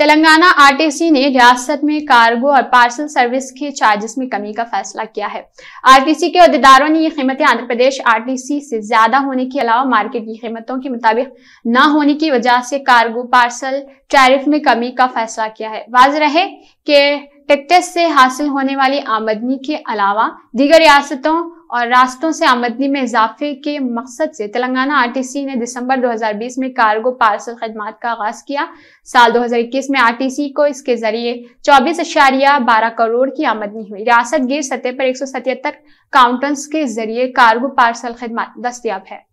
Telangana RTC ने रियासत में कार्गो और पार्सल सर्विस के चार्जेस में कमी का फैसला किया है आरटीसी के अहदेदारों ने ये कीमतें आंध्र प्रदेश आरटीसी से ज्यादा होने के अलावा मार्केट की कीमतों के मुताबिक न होने की वजह से कार्गो पार्सल टैरिफ में कमी का फैसला किया है वाज रहे के टेक्टस से हासिल होने वाली आमदनी के अलावा दीगर रियासतों और रास्तों से आमदनी में इजाफे के मकसद से तेलंगाना आरटीसी ने दिसंबर 2020 में कार्गो पार्सल खदमात का आगाज किया साल 2021 में आरटीसी को इसके जरिए चौबीस अशारिया बारह करोड़ की आमदनी हुई रियासत गिर सतह पर एक सौ सतहत्तर काउंटर्स के जरिए कार्गो पार्सल खदमात दस्तियाब है